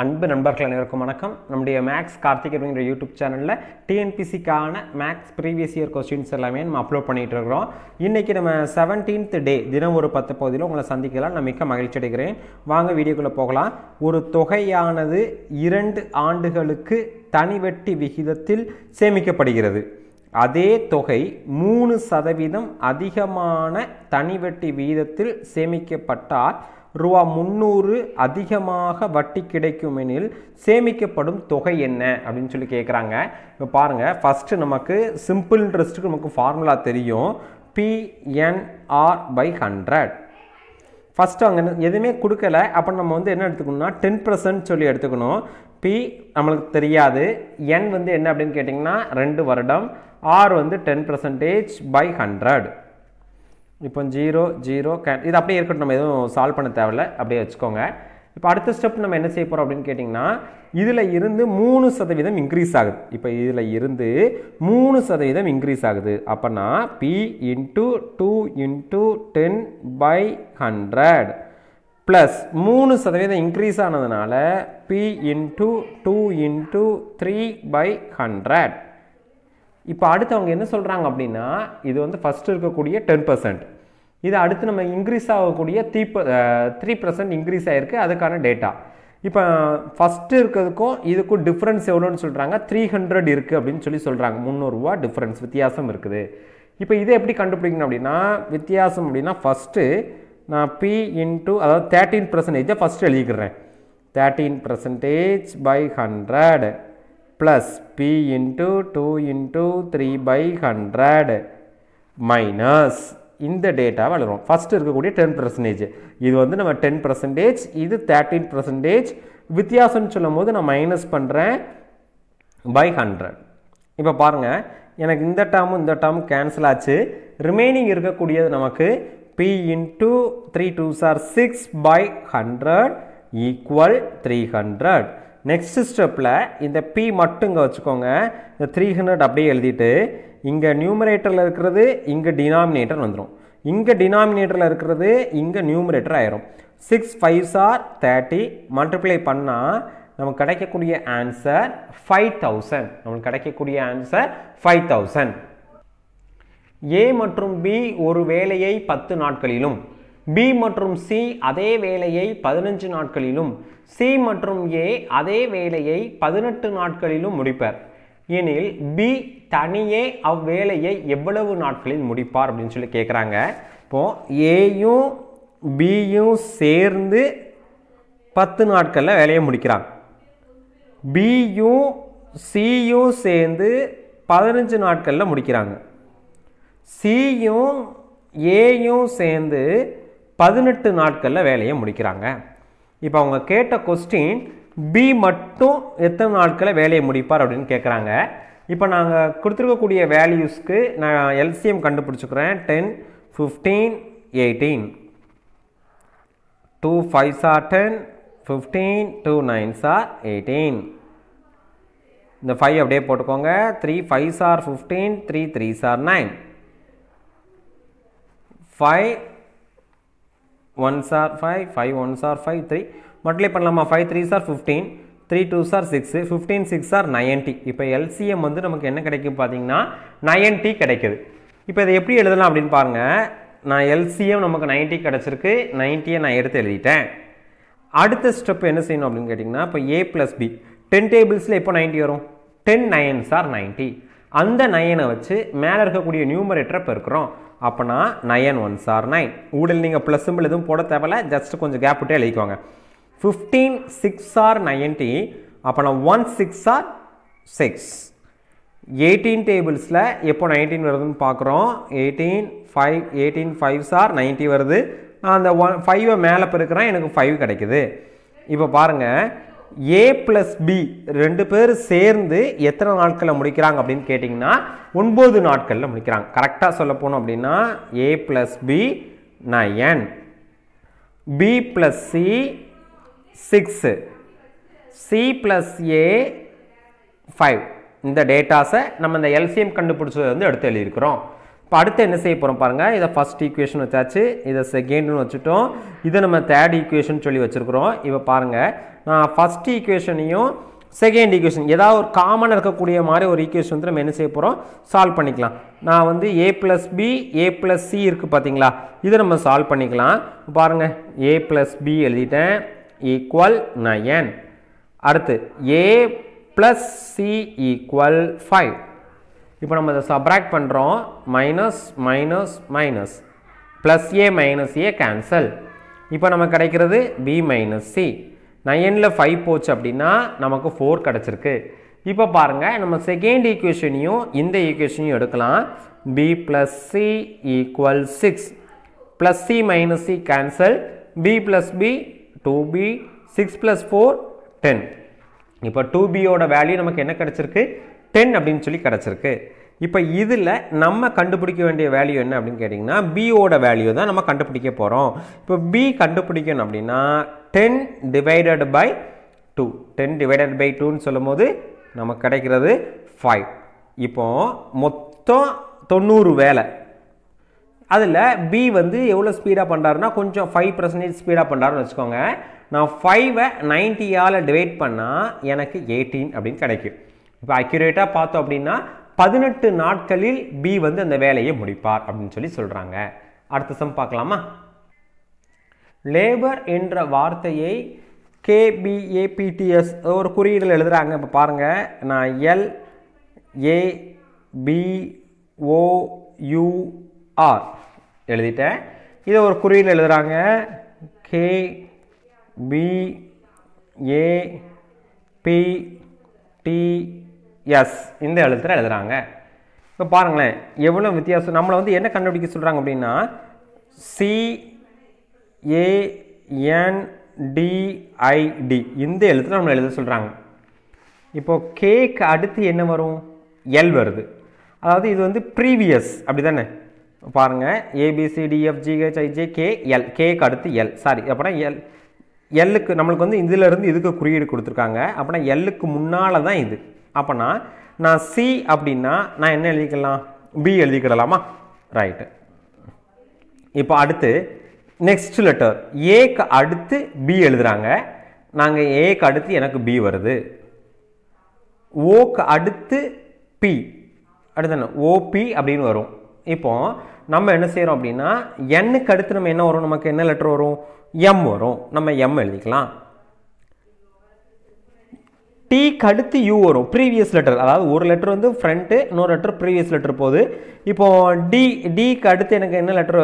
அன்பு நண்பர்கள் அனைவருக்கும் வணக்கம் நம்முடைய மேக்ஸ் கார்த்திக் அப்படிங்கிற யூடியூப் சேனலில் டிஎன்பிசிக்கான மேக்ஸ் ப்ரீவியஸ் இயர் கொஸ்டின்ஸ் எல்லாமே நம்ம அப்லோட் பண்ணிகிட்டு இருக்கிறோம் இன்றைக்கி நம்ம செவன்டீன்த் டே தினம் ஒரு பத்து பகுதியில் உங்களை சந்திக்கலாம் நான் மிக்க மகிழ்ச்சி அடைகிறேன் வாங்க வீடியோக்குள்ளே போகலாம் ஒரு தொகையானது இரண்டு ஆண்டுகளுக்கு தனிவெட்டி விகிதத்தில் சேமிக்கப்படுகிறது அதே தொகை மூணு சதவீதம் அதிகமான தனிவெட்டி விகிதத்தில் சேமிக்கப்பட்டால் ரூபா முந்நூறு அதிகமாக வட்டி கிடைக்கும் எனில் சேமிக்கப்படும் தொகை என்ன அப்படின்னு சொல்லி கேட்குறாங்க இப்போ பாருங்கள் ஃபஸ்ட்டு நமக்கு சிம்பிள் இன்ட்ரெஸ்ட்டுக்கு நமக்கு ஃபார்முலா தெரியும் பிஎன்ஆர் பை ஹண்ட்ரட் ஃபஸ்ட்டு அங்கே எதுவுமே கொடுக்கல அப்போ நம்ம வந்து என்ன எடுத்துக்கணும்னா டென் பர்சன்ட் சொல்லி எடுத்துக்கணும் பி நம்மளுக்கு தெரியாது என் வந்து என்ன அப்படின்னு கேட்டிங்கன்னா ரெண்டு வருடம் ஆர் வந்து டென் பர்சன்டேஜ் பை ஹண்ட்ரட் இப்போ ஜீரோ ஜீரோ கே இது அப்படியே இருக்கட்டும் நம்ம எதுவும் சால்வ் பண்ண தேவையில்ல அப்படியே வச்சுக்கோங்க இப்போ அடுத்த ஸ்டெப் நம்ம என்ன செய்ய போகிறோம் அப்படின்னு கேட்டிங்கன்னா இதில் இருந்து மூணு சதவீதம் இன்க்ரீஸ் ஆகுது இப்போ இதில் இருந்து மூணு சதவீதம் இன்க்ரீஸ் ஆகுது அப்போனா P into two into ten by hundred plus மூணு சதவீதம் இன்க்ரீஸ் ஆனதுனால P into two into three by hundred இப்போ அடுத்து அவங்க என்ன சொல்கிறாங்க அப்படின்னா இது வந்து ஃபஸ்ட்டு இருக்கக்கூடிய டென் பர்சன்ட் இது அடுத்து நம்ம இன்க்ரீஸ் ஆகக்கூடிய த்ரீ த்ரீ பர்சன்ட் இன்க்ரீஸ் ஆகிருக்கு அதுக்கான டேட்டா இப்போ ஃபஸ்ட்டு இருக்கிறதுக்கும் இதுக்கும் டிஃப்ரென்ஸ் எவ்வளோன்னு சொல்கிறாங்க த்ரீ ஹண்ட்ரட் இருக்குது அப்படின்னு சொல்லி சொல்கிறாங்க முந்நூறுரூவா டிஃப்ரென்ஸ் வித்தியாசம் இருக்குது இப்போ இதை எப்படி கண்டுபிடிக்கணும் அப்படின்னா வித்தியாசம் அப்படின்னா ஃபஸ்ட்டு நான் பி இன்ட்டு அதாவது தேர்ட்டீன் பர்சன்டேஜை ஃபஸ்ட்டு எழுதிக்கிறேன் thirteen percentage by hundred plus p into 2 into 3 by 100 minus இந்த டேட்டா வளரும் ஃபஸ்ட்டு இருக்கக்கூடிய டென் பர்சன்டேஜ் இது வந்து நம்ம டென் பர்சன்டேஜ் இது 13% பர்சன்டேஜ் வித்தியாசம்னு சொல்லும் போது நான் மைனஸ் பண்ணுறேன் பை ஹண்ட்ரட் இப்போ பாருங்க எனக்கு இந்த term இந்த term கேன்சல் ஆச்சு ரிமைனிங் இருக்கக்கூடியது நமக்கு P into three two sir six by hundred equal three hundred next ஸ்டெப்பில் இந்த பி மட்டும் இங்கே வச்சுக்கோங்க இந்த த்ரீ ஹண்ட்ரட் அப்படியே எழுதிட்டு இங்கே நியூமரேட்டரில் இருக்கிறது இங்கே டினாமினேட்டர் வந்துடும் இங்கே டினாமினேட்டரில் இருக்கிறது இங்கே நியூமரேட்டர் ஆயிரும் six five are thirty multiply பண்ணால் நமக்கு கிடைக்கக்கூடிய ஆன்சர் ஃபைவ் தௌசண்ட் நம்மளுக்கு கிடைக்கக்கூடிய ஆன்சர் ஃபைவ் தௌசண்ட் ஏ மற்றும் பி ஒரு வேலையை பத்து நாட்களிலும் பி மற்றும் சி அதே வேலையை பதினஞ்சு நாட்களிலும் சி மற்றும் ஏ அதே வேலையை பதினெட்டு நாட்களிலும் முடிப்பர் எனில் பி தனியே அவ்வேலையை எவ்வளவு நாட்களில் முடிப்பார் அப்படின்னு சொல்லி கேட்குறாங்க இப்போது ஏயும் பியும் சேர்ந்து பத்து நாட்களில் வேலையை முடிக்கிறாங்க பியும் சியும் சேர்ந்து பதினஞ்சு நாட்களில் முடிக்கிறாங்க சியும் ஏயும் சேர்ந்து பதினெட்டு நாட்களில் வேலையை முடிக்கிறாங்க இப்போ அவங்க கேட்ட கொஸ்டின் பி மட்டும் எத்தனை நாட்களை வேலையை முடிப்பார் அப்படின்னு கேட்குறாங்க இப்போ நாங்கள் கொடுத்துருக்கக்கூடிய வேல்யூஸ்க்கு நான் எல்சிஎம் கண்டுபிடிச்சிக்கிறேன் ten fifteen eighteen two five sir ten fifteen two nine are eighteen இந்த ஃபைவ் அப்படியே போட்டுக்கோங்க three five are fifteen three three sir nine five ones are five five ones are five three multiply பண்ணலாமா five three are fifteen three two are six fifteen six are ninety இப்போ LCM வந்து நமக்கு என்ன கிடைக்கும் பார்த்தீங்கன்னா ninety கிடைக்குது இப்போ இதை எப்படி எழுதலாம் அப்படின்னு பாருங்கள் நான் எல்சிஎம் நமக்கு நைன்ட்டி கிடச்சிருக்கு நைன்ட்டியை நான் எடுத்து எழுதிட்டேன் அடுத்த ஸ்டெப் என்ன செய்யணும் அப்படின்னு கேட்டிங்கன்னா இப்போ ஏ ப்ளஸ் பி டென் டேபிள்ஸில் எப்போ நைன்ட்டி வரும் டென் நைன் ஆர் நைன்ட்டி அந்த நைனை வச்சு மேலே இருக்கக்கூடிய நியூமரேட்டரை பெருக்கிறோம் அப்போனா நயன் ஒன் சார் நைன் ஊடல் நீங்கள் ப்ளஸ் சிம்பிள் எதுவும் போட தேவையில்ல ஜஸ்ட் கொஞ்சம் கேப் விட்டு எழுதிக்கோங்க ஃபிஃப்டீன் சிக்ஸ் ஆர் நைன்டி அப்போனா one six are six eighteen டேபிள்ஸில் எப்போ நைன்டீன் வருதுன்னு பார்க்குறோம் eighteen five eighteen five are ninety வருது நான் அந்த ஒன் ஃபைவை மேலே பிறக்கிறேன் எனக்கு ஃபைவ் கிடைக்குது இப்போ பாருங்கள் ஏ ப்ளஸ் பி ரெண்டு பேர் சேர்ந்து எத்தனை நாட்களில் முடிக்கிறாங்க அப்படின்னு கேட்டிங்கன்னா ஒன்பது நாட்களில் முடிக்கிறாங்க கரெக்டாக சொல்ல போனோம் அப்படின்னா A plus B nine B plus C six C plus A five இந்த டேட்டாஸை நம்ம இந்த எல்சிஎம் கண்டுபிடிச்சது வந்து எடுத்து எழுதியிருக்கிறோம் இப்போ அடுத்து என்ன செய்ய போகிறோம் பாருங்கள் இதை ஃபஸ்ட் ஈக்குவேஷன் வச்சாச்சு இதை செகண்டுன்னு வச்சுட்டோம் இதை நம்ம தேர்ட் ஈக்குவேஷன் சொல்லி வச்சுருக்குறோம் இப்போ பாருங்கள் நான் ஃபஸ்ட் ஈக்குவேஷனையும் செகண்ட் ஈக்குவேஷன் ஏதாவது ஒரு காமனாக இருக்கக்கூடிய மாதிரி ஒரு ஈக்குவேஷன் வந்து நம்ம என்ன செய்ய போகிறோம் சால்வ் பண்ணிக்கலாம் நான் வந்து A plus B A plus C இருக்குது பார்த்தீங்களா இதை நம்ம சால்வ் பண்ணிக்கலாம் பாருங்கள் ஏ ப்ளஸ் பி எழுதிட்டேன் ஈக்குவல் நயன் அடுத்து A plus C equal five இப்போ நம்ம இதை சப்ராக்ட் பண்ணுறோம் minus minus minus plus A minus A cancel இப்போ நமக்கு கிடைக்கிறது பி மைனஸ் சி நயனில் ஃபைவ் போச்சு அப்படின்னா நமக்கு ஃபோர் கிடச்சிருக்கு இப்போ பாருங்கள் நம்ம செகண்ட் ஈக்குவேஷனையும் இந்த ஈக்குவேஷனையும் எடுக்கலாம் B plus C equal six plus C minus C cancel B plus B two B six plus four ten இப்போ டூ பியோட வேல்யூ நமக்கு என்ன கிடச்சிருக்கு டென் அப்படின்னு சொல்லி கிடச்சிருக்கு இப்போ இதில் நம்ம கண்டுபிடிக்க வேண்டிய வேல்யூ என்ன அப்படின்னு கேட்டிங்கன்னா பியோட வேல்யூ தான் நம்ம கண்டுபிடிக்க போகிறோம் இப்போ பி கண்டுபிடிக்கணும் அப்படின்னா ten divided by two ten divided by டூன்னு சொல்லும் போது நமக்கு கிடைக்கிறது ஃபைவ் இப்போது மொத்தம் தொண்ணூறு வேலை அதில் பி வந்து எவ்வளோ ஸ்பீடாக பண்ணுறாருன்னா கொஞ்சம் ஃபைவ் பர்சன்டேஜ் ஸ்பீடாக பண்ணுறாருன்னு வச்சுக்கோங்க நான் ஃபைவை நைன்ட்டியால் டிவைட் பண்ணால் எனக்கு எயிட்டீன் அப்படின்னு கிடைக்கும் இப்போ அக்யூரேட்டாக பார்த்தோம் அப்படின்னா பதினெட்டு நாட்களில் பி வந்து அந்த வேலையை முடிப்பார் அப்படின்னு சொல்லி சொல்கிறாங்க அடுத்த சம் பார்க்கலாமா லேபர் என்ற வார்த்தையை கேபிஏபிடிஎஸ் ஒரு குறியீடில் எழுதுகிறாங்க இப்போ பாருங்கள் நான் எல் ஏ பி ஓ எழுதிட்டேன் இதை ஒரு குறியீடு எழுதுகிறாங்க K P A B D S இந்த எழுத்துல எழுதுகிறாங்க இப்போ பாருங்களேன் எவ்வளோ வித்தியாசம் நம்மளை வந்து என்ன கண்டுபிடிக்க சொல்கிறாங்க அப்படின்னா சி ஏஎன்டிஐடி இந்த எழுத்தில் நம்மளை எழுத சொல்கிறாங்க இப்போது கேக்கு அடுத்து என்ன வரும் எல் வருது அதாவது இது வந்து ப்ரீவியஸ் அப்படி தானே பாருங்கள் ஏபிசிடிஎஃப்ஜிஹெச்ஐஜே கே எல் கேக்கு அடுத்து எல் சாரி அப்படின்னா எல் எல்லுக்கு நம்மளுக்கு வந்து இதிலிருந்து இதுக்கு குறியீடு கொடுத்துருக்காங்க அப்படின்னா எல்லுக்கு முன்னால் தான் இது அப்போனா நான் சி அப்படின்னா நான் என்ன எழுதிக்கலாம் பி எழுதிக்கிடலாமா ரைட்டு இப்போ அடுத்து நெக்ஸ்ட் லெட்டர் ஏக்கு அடுத்து பி எழுதுகிறாங்க நாங்கள் ஏக்கு அடுத்து எனக்கு பி வருது ஓக்கு அடுத்து பி அடுத்து என்ன ஓபி அப்படின்னு வரும் இப்போ நம்ம என்ன செய்கிறோம் அப்படின்னா எண்ணுக்கு அடுத்து நம்ம என்ன வரும் நமக்கு என்ன லெட்டர் வரும் எம் வரும் நம்ம எம் எழுதிக்கலாம் டி கடுத்து யூ வரும் ப்ரீவியஸ் லெட்டர் அதாவது ஒரு லெட்டர் வந்து ஃப்ரண்ட்டு இன்னொரு லெட்டர் ப்ரீவியஸ் லெட்டர் போகுது இப்போது டி டிக்கு அடுத்து எனக்கு என்ன லெட்டர்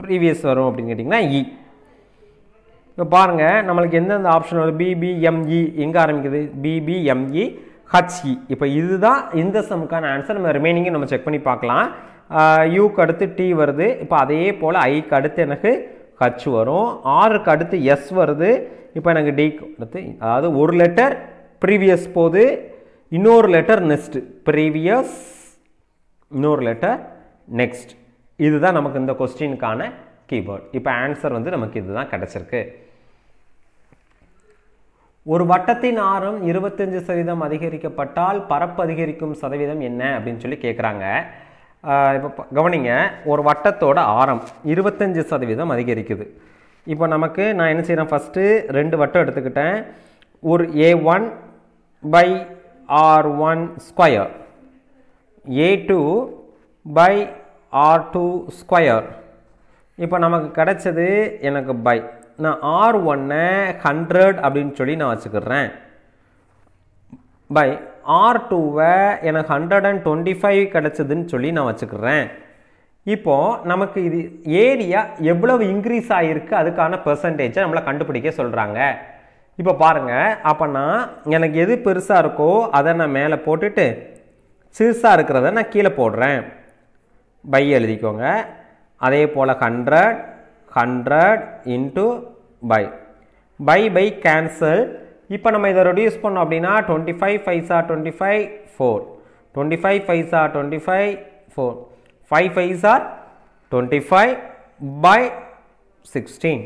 ப்ரீவியஸ் வரும் அப்படின்னு கேட்டிங்கன்னா இ e. இப்போ பாருங்கள் நம்மளுக்கு எந்தெந்த ஆப்ஷன் வரும் பிபிஎம்இ e. எங்கே ஆரம்பிக்குது பிபிஎம்இ ஹச்இ e, இப்போ இதுதான் இந்த சமுக்கான ஆன்சர் நம்ம ரிமைனிங்கை நம்ம செக் பண்ணி பார்க்கலாம் யூக்கு அடுத்து டி வருது இப்போ அதே போல் ஐக்கு அடுத்து எனக்கு ஹச் வரும் ஆறுக்கு அடுத்து எஸ் வருது இப்போ எனக்கு டி அடுத்து அதாவது ஒரு லெட்டர் ப்ரீவியஸ் போது இன்னொரு லெட்டர் நெக்ஸ்ட் ப்ரீவியஸ் இன்னொரு லெட்டர் நெக்ஸ்ட் இதுதான் நமக்கு இந்த கொஸ்டினுக்கான கீபோர்ட் இப்போ ஆன்சர் வந்து நமக்கு இதுதான் கிடச்சிருக்கு ஒரு வட்டத்தின் ஆரம் இருபத்தஞ்சு சதவீதம் அதிகரிக்கப்பட்டால் பரப்பு அதிகரிக்கும் சதவீதம் என்ன அப்படின்னு சொல்லி கேட்குறாங்க இப்போ கவனிங்க ஒரு வட்டத்தோட ஆரம் இருபத்தஞ்சு சதவீதம் அதிகரிக்குது இப்போ நமக்கு நான் என்ன செய்கிறேன் ஃபஸ்ட்டு ரெண்டு வட்டம் எடுத்துக்கிட்டேன் ஒரு A one by r1 square a2 by r2 square இப்போ நமக்கு கிடைச்சது எனக்கு பை நான் ஆர் ஒன்னை ஹண்ட்ரட் அப்படின்னு சொல்லி நான் வச்சுக்கிறேன் பை ஆர் டூவை எனக்கு ஹண்ட்ரட் அண்ட் டுவெண்ட்டி ஃபைவ் கிடச்சதுன்னு சொல்லி நான் வச்சுக்கிறேன் இப்போது நமக்கு இது ஏரியா எவ்வளவு இன்க்ரீஸ் ஆகிருக்கு அதுக்கான பெர்சன்டேஜை நம்மளை கண்டுபிடிக்க சொல்கிறாங்க இப்போ பாருங்கள் அப்போனா எனக்கு எது பெருசாக இருக்கோ அதை நான் மேலே போட்டுட்டு சிறுசாக இருக்கிறத நான் கீழே போடுறேன் பை எழுதிக்கோங்க அதே போல் hundred hundred into pi pi pi cancel இப்போ நம்ம இதை ரெடியூஸ் பண்ணோம் அப்படின்னா twenty five are twenty five four twenty five are twenty five four five are twenty five by sixteen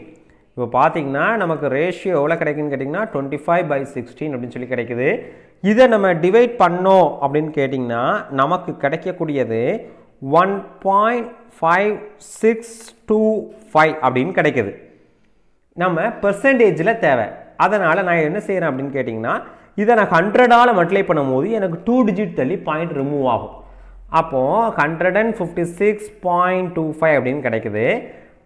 இப்போ பார்த்தீங்கன்னா நமக்கு ரேஷியோ எவ்வளோ கிடைக்குன்னு கேட்டிங்கன்னா டுவெண்ட்டி ஃபைவ் பை சிக்ஸ்டீன் அப்படின்னு சொல்லி கிடைக்குது இதை நம்ம டிவைட் பண்ணோம் அப்படின்னு கேட்டிங்கன்னா நமக்கு கிடைக்கக்கூடியது one point five six two five அப்படின்னு கிடைக்குது நம்ம பெர்சன்டேஜில் தேவை அதனால் நான் என்ன செய்கிறேன் அப்படின்னு கேட்டிங்கன்னா இதை நான் ஹண்ட்ரடால் மல்டிப்ளை பண்ணும்போது எனக்கு டூ டிஜிட் தள்ளி பாயிண்ட் ரிமூவ் ஆகும் அப்போது hundred and fifty six point two five அப்படின்னு கிடைக்குது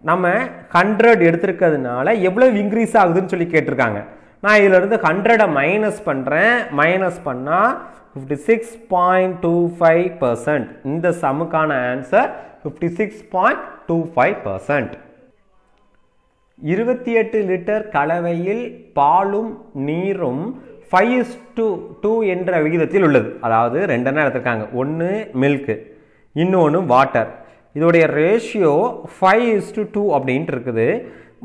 நம்ம ஹண்ட்ரட் எடுத்திருக்கிறதுனால எவ்வளோ இன்க்ரீஸ் ஆகுதுன்னு சொல்லி கேட்டிருக்காங்க நான் இதிலிருந்து ஹண்ட்ரடை மைனஸ் பண்ணுறேன் மைனஸ் பண்ணால் fifty six point two five percent இந்த சமுக்கான answer fifty six point two five percent இருபத்தி எட்டு லிட்டர் கலவையில் பாலும் நீரும் ஃபைவ் இஸ் டூ டூ என்ற விகிதத்தில் உள்ளது அதாவது ரெண்டெண்ணா எடுத்திருக்காங்க ஒன்று மில்க்கு இன்னொன்று வாட்டர் இதோடைய ratio five is to two அப்படின்ட்டு இருக்குது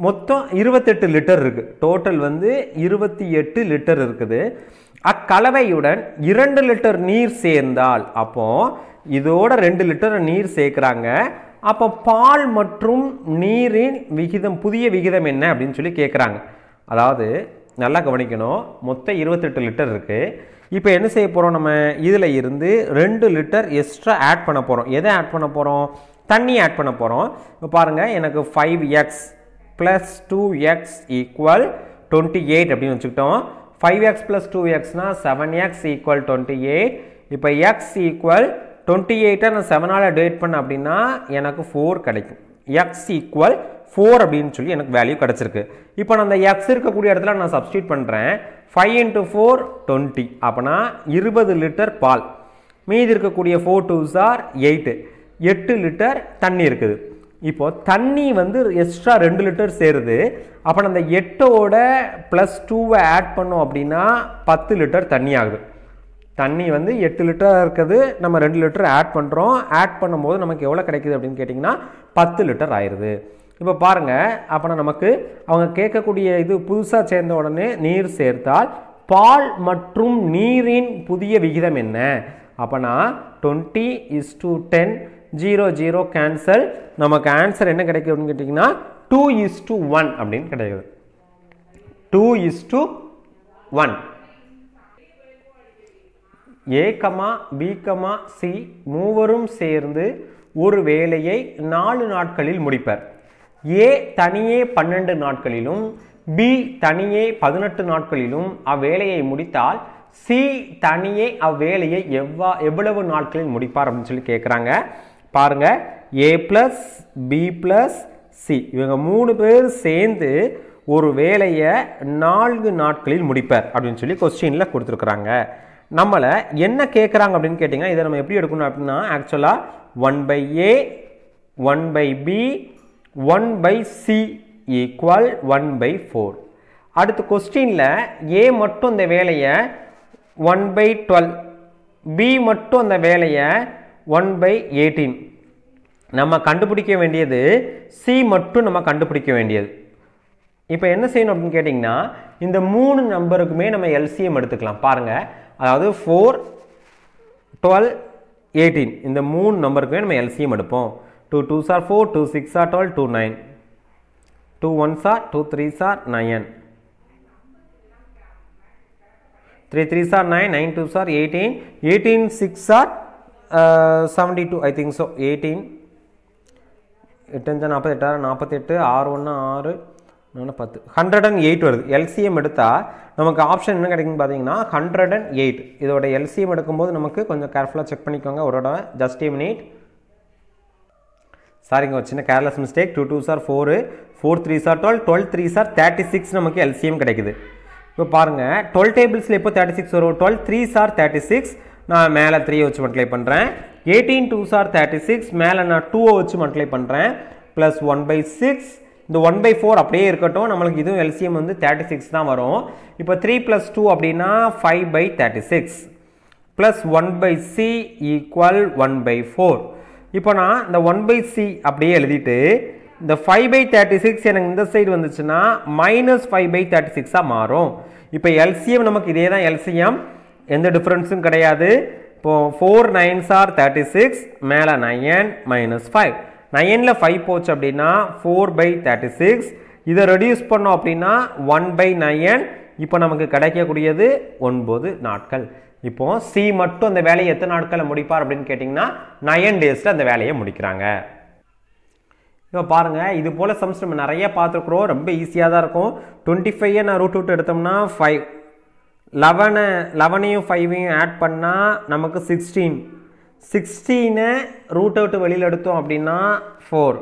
மொத்தம் இருபத்தெட்டு லிட்டர் இருக்குது டோட்டல் வந்து இருபத்தி எட்டு லிட்டர் இருக்குது அக்கலவையுடன் இரண்டு லிட்டர் நீர் சேர்ந்தால் அப்போ இதோட ரெண்டு லிட்டர் நீர் சேர்க்குறாங்க அப்போ பால் மற்றும் நீரின் விகிதம் புதிய விகிதம் என்ன அப்படின்னு சொல்லி கேட்குறாங்க அதாவது நல்லா கவனிக்கணும் மொத்தம் இருபத்தெட்டு லிட்டர் இருக்குது இப்போ என்ன செய்ய போகிறோம் நம்ம இதில் இருந்து ரெண்டு லிட்டர் எக்ஸ்ட்ரா ஆட் பண்ண போகிறோம் எதை ஆட் பண்ண போகிறோம் தண்ணி ஆட் பண்ண போகிறோம் இப்போ பாருங்கள் எனக்கு five x plus two x equal twenty eight அப்படின்னு வச்சுக்கிட்டோம் ஃபைவ் எக்ஸ் ப்ளஸ் டூ எக்ஸ்னால் seven x equal twenty eight இப்போ எக்ஸ் ஈக்குவல் டுவெண்ட்டி எயிட்டை நான் செவனால் டிவைட் பண்ண அப்படின்னா எனக்கு ஃபோர் கிடைக்கும் எக்ஸ் ஈக்குவல் ஃபோர் அப்படின்னு சொல்லி எனக்கு வேல்யூ கிடச்சிருக்கு இப்போ நான் அந்த எக்ஸ் இருக்கக்கூடிய இடத்துல நான் சப்ஸ்டியூட் பண்ணுறேன் ஃபைவ் இன்ட்டு ஃபோர் டுவெண்ட்டி அப்போனா இருபது லிட்டர் பால் மீதி இருக்கக்கூடிய ஃபோர் டூஸ் ஆர் எயிட்டு எட்டு லிட்டர் தண்ணி இருக்குது இப்போது தண்ணி வந்து எக்ஸ்ட்ரா ரெண்டு லிட்டர் சேருது அப்போ அந்த எட்டோட ப்ளஸ் டூவை ஆட் பண்ணோம் அப்படின்னா பத்து லிட்டர் தண்ணி ஆகுது தண்ணி வந்து எட்டு லிட்டராக இருக்குது நம்ம ரெண்டு லிட்டர் ஆட் பண்ணுறோம் ஆட் பண்ணும்போது நமக்கு எவ்வளோ கிடைக்குது அப்படின்னு கேட்டிங்கன்னா பத்து லிட்டர் ஆயிடுது இப்போ பாருங்கள் அப்போனா நமக்கு அவங்க கேட்கக்கூடிய இது புதுசாக சேர்ந்த உடனே நீர் சேர்த்தால் பால் மற்றும் நீரின் புதிய விகிதம் என்ன அப்போனா twenty is to ten zero zero cancel நமக்கு ஆன்சர் என்ன கிடைக்குதுன்னு கேட்டிங்கன்னா டூ இஸ் டு ஒன் அப்படின்னு கிடைக்குது two is to one A comma B comma C மூவரும் சேர்ந்து ஒரு வேலையை நாலு நாட்களில் முடிப்பர் ஏ தனியே பன்னெண்டு நாட்களிலும் பி தனியே பதினெட்டு நாட்களிலும் அவ்வேலையை முடித்தால் சி தனியே அவ்வேலையை எவ்வா எவ்வளவு நாட்களில் முடிப்பார் அப்படின்னு சொல்லி கேட்குறாங்க பாருங்கள் A plus B plus C இவங்க மூணு பேர் சேர்ந்து ஒரு வேலையை நான்கு நாட்களில் முடிப்பர் அப்படின்னு சொல்லி கொஸ்டினில் கொடுத்துருக்குறாங்க நம்மளை என்ன கேட்குறாங்க அப்படின்னு கேட்டிங்கன்னா இதை நம்ம எப்படி எடுக்கணும் அப்படின்னா ஆக்சுவலாக one by A one by B one by C equal one by four அடுத்து கொஸ்டினில் ஏ மட்டும் அந்த வேலையை ஒன் பை டுவெல் பி மட்டும் அந்த வேலையை ஒன் பை எயிட்டீன் நம்ம கண்டுபிடிக்க வேண்டியது சி மட்டும் நம்ம கண்டுபிடிக்க வேண்டியது இப்போ என்ன செய்யணும் அப்படின்னு கேட்டிங்கன்னா இந்த மூணு நம்பருக்குமே நம்ம எல்சிஎம் எடுத்துக்கலாம் பாருங்கள் அதாவது ஃபோர் டுவெல் எயிட்டீன் இந்த மூணு நம்பருக்குமே நம்ம எல்சிஎம் எடுப்போம் two two sir four two six are twelve two nine two one sir two three sir nine three three sir nine nine two sir eighteen eighteen six are seventy two I think so eighteen அஞ்சா நாற்பத்தி எட்டாறு நாற்பத்தெட்டு ஆறு ஒன்று ஆறு ஒன்று பத்து hundred and eight வருது எல்சிஎம் எடுத்தால் நமக்கு ஆப்ஷன் என்ன கிடைக்குன்னு பார்த்தீங்கன்னா ஹண்ட்ரட் அண்ட் எயிட் இதோட எல்சிஎம் எடுக்கும்போது நமக்கு கொஞ்சம் கேர்ஃபுல்லாக செக் பண்ணிக்கோங்க ஒரு இடம் ஜஸ்ட் எ மினிட் சாரிங்க ஒரு சின்ன careless mistake two two sir four four three sir twelve twelve three sir thirty six நமக்கு எல்சிஎம் கிடைக்குது இப்போ பாருங்கள் டுவெல் டேபிள்ஸில் எப்போ தேர்ட்டி சிக்ஸ் வரும் twelve three sir thirty six நான் மேலே த்ரீ வச்சு மல்டிப்ளை பண்ணுறேன் eighteen twos are thirty six மேலே நான் டூவை வச்சு மல்டிப்ளை பண்ணுறேன் ப்ளஸ் ஒன் பை சிக்ஸ் இந்த ஒன் பை ஃபோர் அப்படியே இருக்கட்டும் நம்மளுக்கு இதுவும் எல்சிஎம் வந்து தேர்ட்டி சிக்ஸ் தான் வரும் இப்போ த்ரீ ப்ளஸ் டூ அப்படின்னா five by thirty six plus one by C equal one by four இப்போ நான் இந்த ஒன் பை சி அப்படியே எழுதிட்டு இந்த ஃபைவ் பை தேர்ட்டி சிக்ஸ் எனக்கு இந்த சைடு வந்துச்சுன்னா மைனஸ் ஃபைவ் பை தேர்ட்டி சிக்ஸாக மாறும் இப்போ எல்சிஎம் நமக்கு இதே தான் எல்சிஎம் எந்த டிஃப்ரென்ஸும் கிடையாது இப்போது four nines are thirty six மேலே நயன் மைனஸ் ஃபைவ் நயனில் ஃபைவ் போச்சு அப்படின்னா ஃபோர் பை தேர்ட்டி சிக்ஸ் இதை ரெடியூஸ் பண்ணோம் அப்படின்னா ஒன் பை நயன் இப்போ நமக்கு கிடைக்கக்கூடியது ஒன்பது நாட்கள் இப்போ சி மட்டும் அந்த வேலையை எத்தனை நாட்களில் முடிப்பார் அப்படின்னு கேட்டிங்கன்னா நயன் டேஸில் அந்த வேலையை முடிக்கிறாங்க இப்போ பாருங்கள் இது போல் சம்ஸ் நம்ம நிறைய பார்த்துருக்குறோம் ரொம்ப ஈஸியாக தான் இருக்கும் டுவெண்ட்டி ஃபைவ் நான் ரூட் அவுட் எடுத்தோம்னா ஃபைவ் லெவனை லெவனையும் ஃபைவையும் ஆட் பண்ணால் நமக்கு சிக்ஸ்டீன் சிக்ஸ்டீனை ரூட் அவுட்டு வெளியில் எடுத்தோம் அப்படின்னா ஃபோர்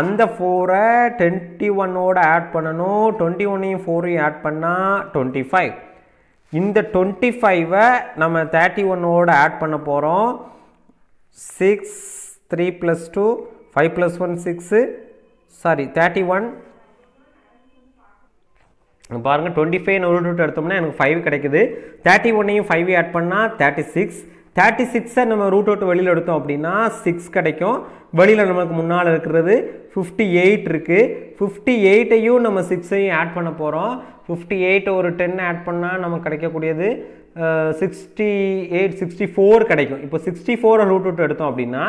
அந்த ஃபோரை டுவெண்ட்டி ஒன்னோட ஆட் பண்ணணும் டுவெண்ட்டி ஒன்னையும் ஃபோரையும் ஆட் பண்ணால் டுவெண்ட்டி ஃபைவ் இந்த டுவெண்ட்டி ஃபைவை நம்ம தேர்ட்டி ஒன்னோட ஆட் பண்ண போகிறோம் six three plus two five plus one six sorry thirty one பாருங்கள் டுவெண்ட்டி ஃபைவ் நூறு ரூட் எடுத்தோம்னா எனக்கு ஃபைவ் கிடைக்குது தேர்ட்டி ஒன்னையும் ஃபைவ் ஆட் பண்ணால் தேர்ட்டி சிக்ஸ் தேர்ட்டி சிக்ஸை நம்ம ரூட் அவுட் வெளியில் எடுத்தோம் அப்படின்னா சிக்ஸ் கிடைக்கும் வெளியில் நம்மளுக்கு முன்னால் இருக்கிறது ஃபிஃப்டி எயிட் இருக்குது ஃபிஃப்டி எயிட்டையும் நம்ம சிக்ஸையும் ஆட் பண்ண போகிறோம் ஃபிஃப்டி எயிட் ஒரு டென் ஆட் பண்ணால் நமக்கு கிடைக்கக்கூடியது சிக்ஸ்டி எயிட் சிக்ஸ்டி ஃபோர் கிடைக்கும் இப்போ சிக்ஸ்டி ஃபோரை ரூட் அவுட் எடுத்தோம் அப்படின்னா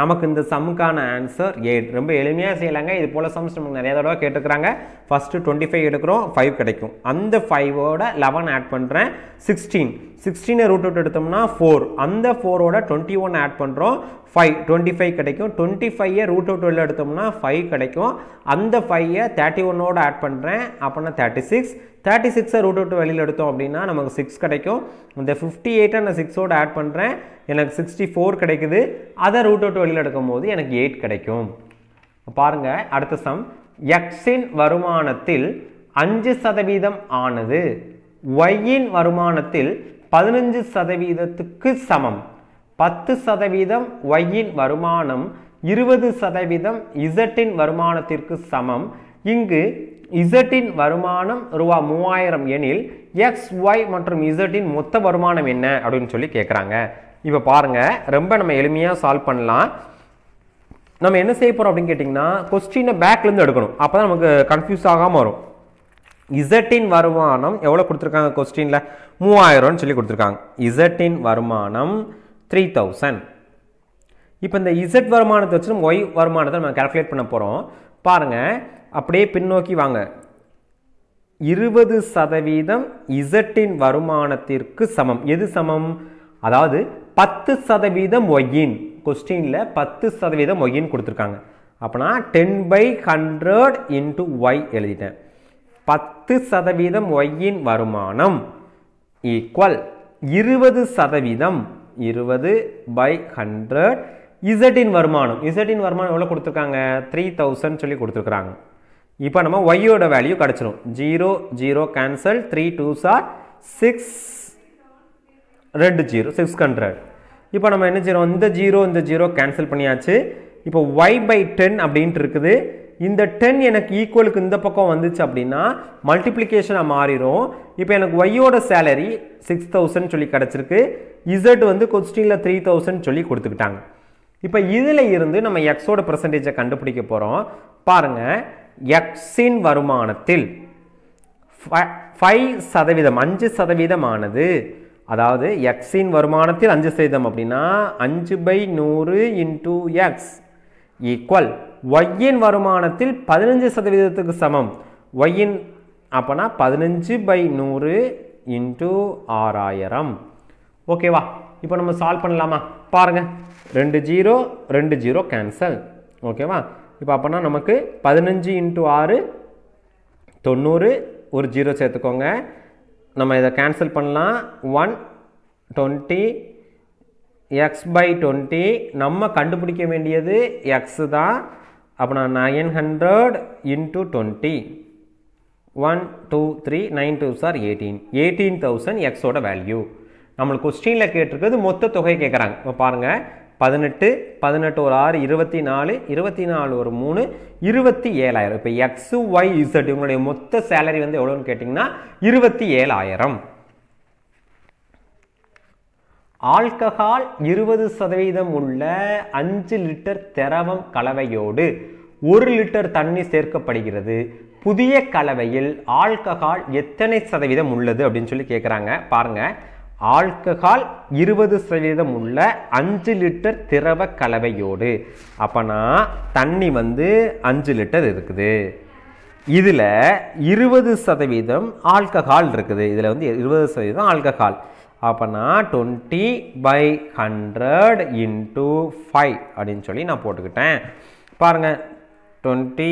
நமக்கு இந்த சம்முக்கான ஆன்சர் எயிட் ரொம்ப எளிமையாக செய்யலாங்க இது போல் சம்ஸ் நமக்கு நிறைய தடவை கேட்டுக்கிறாங்க ஃபஸ்ட்டு டுவெண்ட்டி ஃபைவ் எடுக்கிறோம் ஃபைவ் கிடைக்கும் அந்த ஃபைவோட லெவன் ஆட் பண்ணுறேன் சிக்ஸ்டீன் சிக்ஸ்டீனை ரூட் அவுட் எடுத்தோம்னா ஃபோர் அந்த ஃபோரோட டுவெண்ட்டி ஒன் ஆட் பண்ணுறோம் ஃபைவ் டுவெண்ட்டி ஃபைவ் கிடைக்கும் டுவெண்ட்டி ஃபைவை ரூட் அவுட் வெளில எடுத்தோம்னா ஃபைவ் கிடைக்கும் அந்த ஃபைவை தேர்ட்டி ஒன்னோட ஆட் பண்ணுறேன் அப்படின்னா தேர்ட்டி சிக்ஸ் தேர்ட்டி சிக்ஸை ரூட் அவுட் வெளியில் எடுத்தோம் அப்படின்னா நமக்கு சிக்ஸ் கிடைக்கும் இந்த ஃபிஃப்டி எயிட்டை நான் சிக்ஸோடு ஆட் பண்ணுறேன் எனக்கு சிக்ஸ்டி ஃபோர் கிடைக்குது அதை ரூட் அவுட் வெளியில் எடுக்கும் போது எனக்கு எயிட் கிடைக்கும் பாருங்கள் அடுத்த சம் எக்ஸின் வருமானத்தில் அஞ்சு சதவீதம் ஆனது ஒய்யின் வருமானத்தில் பதினஞ்சு சதவீதத்துக்கு சமம் பத்து சதவீதம் ஒய்யின் வருமானம் இருபது சதவீதம் இசட்டின் வருமானத்திற்கு சமம் இங்கு இசட்டின் வருமானம் ரூபா மூவாயிரம் எனில் எக்ஸ் ஒய் மற்றும் இசட்டின் மொத்த வருமானம் என்ன அப்படின்னு சொல்லி கேட்குறாங்க இப்போ பாருங்கள் ரொம்ப நம்ம எளிமையாக சால்வ் பண்ணலாம் நம்ம என்ன செய்ய போகிறோம் அப்படின்னு கேட்டிங்கன்னா கொஸ்டினை பேக்லேருந்து எடுக்கணும் அப்போ தான் நமக்கு கன்ஃபியூஸ் ஆகாமல் வரும் இசட்டின் வருமானம் எவ்வளோ கொடுத்துருக்காங்க கொஸ்டினில் மூவாயிரம்னு சொல்லி கொடுத்துருக்காங்க இசட்டின் வருமானம் த்ரீ தௌசண்ட் இப்போ இந்த இசட் வருமானத்தை வச்சு நம்ம ஒய் வருமானத்தை நம்ம கேல்குலேட் பண்ண போகிறோம் பாருங்கள் அப்படியே பின்னோக்கி வாங்க இருபது சதவீதம் இசட்டின் வருமானத்திற்கு சமம் எது சமம் அதாவது பத்து சதவீதம் ஒய்யின் கொஸ்டினில் பத்து சதவீதம் ஒய்யின் கொடுத்துருக்காங்க அப்போனா ten by hundred into Y எழுதிட்டேன் பத்து சதவீதம் ஒய்யின் வருமானம் ஈக்குவல் இருபது சதவீதம் இருபது பை ஹண்ட்ரட் இசட்டின் வருமானம் இசட்டின் வருமானம் எவ்வளோ கொடுத்துருக்காங்க த்ரீ தௌசண்ட் சொல்லி கொடுத்துருக்குறாங்க இப்போ நம்ம ஒய்யோட வேல்யூ கிடச்சிரும் zero zero cancel three two sir six ரெண்டு ஜீரோ சிக்ஸ் ஹண்ட்ரட் இப்போ நம்ம என்ன செய்கிறோம் இந்த ஜீரோ இந்த ஜீரோ கேன்சல் பண்ணியாச்சு இப்போ ஒய் பை டென் அப்படின்ட்டு இருக்குது இந்த டென் எனக்கு ஈக்குவலுக்கு இந்த பக்கம் வந்துச்சு அப்படின்னா மல்டிப்ளிகேஷனாக மாறிடும் இப்போ எனக்கு ஒய்யோட சேலரி சிக்ஸ் தௌசண்ட் சொல்லி கிடச்சிருக்கு இசட் வந்து கொஸ்டினில் த்ரீ தௌசண்ட் சொல்லி கொடுத்துக்கிட்டாங்க இப்போ இதில் இருந்து நம்ம எக்ஸோட பர்சன்டேஜை கண்டுபிடிக்க போகிறோம் பாருங்கள் எக்ஸின் வருமானத்தில் ஃபைவ் சதவீதம் அஞ்சு சதவீதமானது அதாவது எக்ஸின் வருமானத்தில் அஞ்சு சதவீதம் அப்படின்னா அஞ்சு பை நூறு இன்டூ எக்ஸ் ஈக்குவல் ஒய்யின் வருமானத்தில் பதினஞ்சு சதவீதத்துக்கு சமம் ஒய்யின் அப்போனா பதினஞ்சு பை நூறு இன்ட்டு ஆறாயிரம் ஓகேவா இப்போ நம்ம சால்வ் பண்ணலாமா பாருங்கள் ரெண்டு ஜீரோ ரெண்டு ஜீரோ கேன்சல் ஓகேவா இப்போ அப்போனா நமக்கு பதினஞ்சு இன்ட்டு ஆறு தொண்ணூறு ஒரு ஜீரோ சேர்த்துக்கோங்க நம்ம இதை கேன்சல் பண்ணலாம் one twenty X by twenty நம்ம கண்டுபிடிக்க வேண்டியது எக்ஸு தான் அப்போனா nine hundred into twenty one two three nine two sir eighteen eighteen thousand எக்ஸோட வேல்யூ நம்மளுக்கு கொஸ்டினில் கேட்டிருக்கிறது மொத்த தொகையை கேட்குறாங்க இப்போ பாருங்கள் பதினெட்டு பதினெட்டு ஒரு ஆறு இருபத்தி நாலு இருபத்தி நாலு ஒரு மூணு இருபத்தி ஏழாயிரம் இப்போ எக்ஸ் ஒய் இசட் இவங்களுடைய மொத்த சேலரி வந்து எவ்வளோன்னு கேட்டிங்கன்னா இருபத்தி ஏழாயிரம் ஆல்கஹால் இருபது சதவீதம் உள்ள அஞ்சு லிட்டர் திரவம் கலவையோடு ஒரு லிட்டர் தண்ணி சேர்க்கப்படுகிறது புதிய கலவையில் ஆல்கஹால் எத்தனை சதவீதம் உள்ளது அப்படின்னு சொல்லி கேட்குறாங்க பாருங்கள் ஆல்கஹால் இருபது சதவீதம் உள்ள அஞ்சு லிட்டர் திரவ கலவையோடு அப்போனா தண்ணி வந்து அஞ்சு லிட்டர் இருக்குது இதில் இருபது சதவீதம் ஆல்கஹால் இருக்குது இதில் வந்து இருபது சதவீதம் ஆல்கஹால் அப்போனா twenty by hundred into five அப்படின்னு சொல்லி நான் போட்டுக்கிட்டேன் பாருங்கள் twenty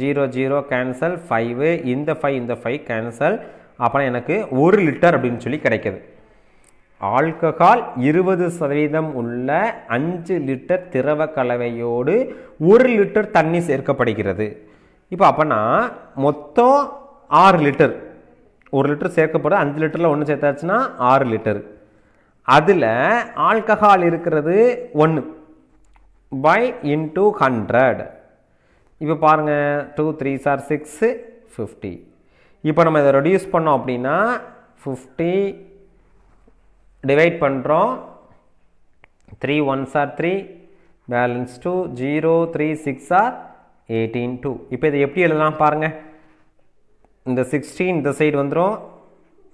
zero zero cancel five இந்த ஃபைவ் இந்த ஃபைவ் கேன்சல் அப்புறம் எனக்கு ஒரு லிட்டர் அப்படின்னு சொல்லி கிடைக்கிது ஆல்கஹால் இருபது சதவீதம் உள்ள அஞ்சு லிட்டர் திரவ கலவையோடு ஒரு லிட்டர் தண்ணி சேர்க்கப்படுகிறது இப்போ அப்போனா மொத்தம் ஆறு லிட்டர் ஒரு லிட்டர் சேர்க்கப்படுற அஞ்சு லிட்டரில் ஒன்று சேர்த்தாச்சுன்னா ஆறு லிட்டர் அதில் ஆல்கஹால் இருக்கிறது ஒன்று பை இன்டூ ஹண்ட்ரட் இப்போ பாருங்கள் two three sir six fifty இப்போ நம்ம இதை ரெடியூஸ் பண்ணோம் அப்படின்னா ஃபிஃப்டி டிவைட் பண்ணுறோம் three one sir three balance two zero three six are eighteen two இப்போ இதை எப்படி எழுதலாம் பாருங்கள் இந்த சிக்ஸ்டீன் இந்த சைடு வந்துடும்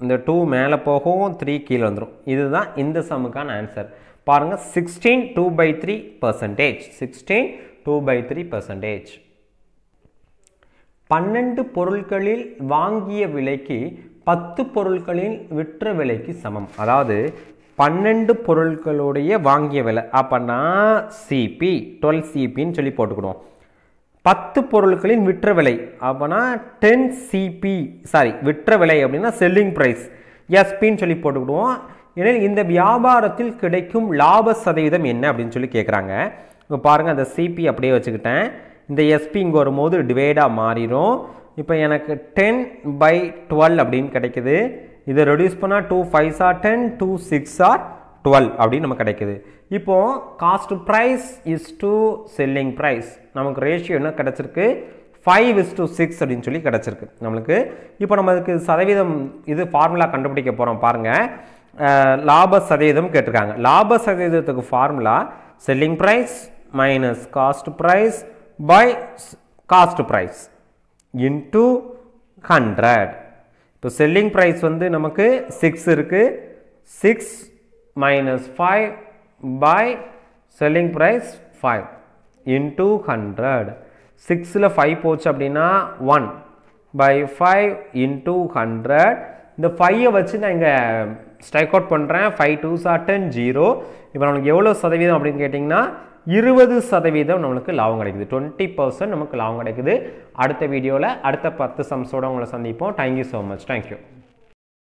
இந்த டூ மேலே போகும் த்ரீ கீழே வந்துடும் இதுதான் இந்த சமுக்கான ஆன்சர் பாருங்கள் sixteen two by three percentage sixteen two by three percentage பன்னெண்டு பொருட்களில் வாங்கிய விலைக்கு பத்து பொருட்களில் விற்ற விலைக்கு சமம் அதாவது பன்னெண்டு பொருட்களுடைய வாங்கிய விலை அப்போனா சிபி டுவெல் சிபின்னு சொல்லி போட்டுக்கிடுவோம் பத்து பொருட்களின் விற்ற விலை அப்போனா டென் சிபி சாரி விற்ற விலை அப்படின்னா செல்லிங் ப்ரைஸ் எஸ்பின்னு சொல்லி போட்டுக்கிடுவோம் ஏன்னா இந்த வியாபாரத்தில் கிடைக்கும் லாப சதவீதம் என்ன அப்படின்னு சொல்லி கேட்குறாங்க இப்போ பாருங்கள் அந்த சிபி அப்படியே வச்சுக்கிட்டேன் இந்த எஸ்பி இங்கே வரும்போது டிவைடாக மாறிடும் இப்போ எனக்கு டென் பை டுவெல் அப்படின்னு கிடைக்குது இதை ரெடியூஸ் பண்ணால் two five sir ten two six are twelve அப்படின்னு நமக்கு கிடைக்குது இப்போது cost price is to selling price நமக்கு ரேஷியோ என்ன கிடச்சிருக்கு ஃபைவ் இஸ் டு சிக்ஸ் அப்படின்னு சொல்லி கிடச்சிருக்கு நம்மளுக்கு இப்போ நம்ம அதுக்கு சதவீதம் இது ஃபார்முலா கண்டுபிடிக்க போகிறோம் பாருங்கள் லாப சதவீதம் கேட்டிருக்காங்க லாப சதவீதத்துக்கு formula selling price minus cost price by cost price into hundred இப்போ செல்லிங் ப்ரைஸ் வந்து நமக்கு சிக்ஸ் இருக்குது six minus five by selling price five into hundred சிக்ஸில் ஃபைவ் போச்சு அப்படின்னா one by five into hundred இந்த ஃபைவை வச்சு நான் இங்கே ஸ்ட்ரைக் அவுட் பண்ணுறேன் ஃபைவ் டூ சார் 10 ஜீரோ இப்போ நமக்கு எவ்வளோ சதவீதம் அப்படின்னு கேட்டிங்கன்னா இருபது சதவீதம் நம்மளுக்கு லாபம் கிடைக்குது டுவெண்ட்டி பர்சன்ட் நமக்கு லாபம் கிடைக்குது அடுத்த வீடியோவில் அடுத்த பத்து சம்ஸோடு உங்களை சந்திப்போம் தேங்க்யூ ஸோ மச் தேங்க்யூ